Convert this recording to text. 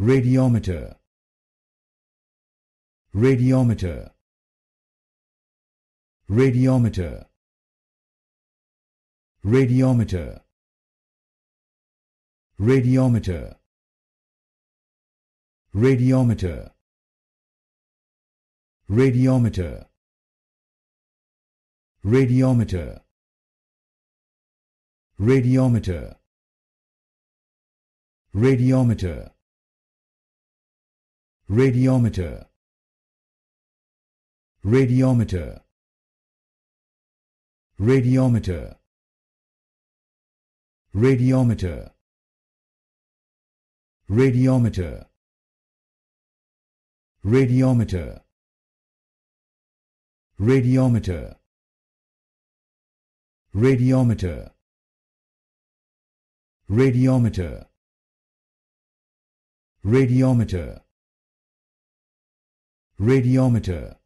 radiometer radiometer radiometer radiometer radiometer radiometer radiometer radiometer radiometer radiometer radiometer radiometer radiometer radiometer radiometer radiometer radiometer radiometer radiometer radiometer radiometer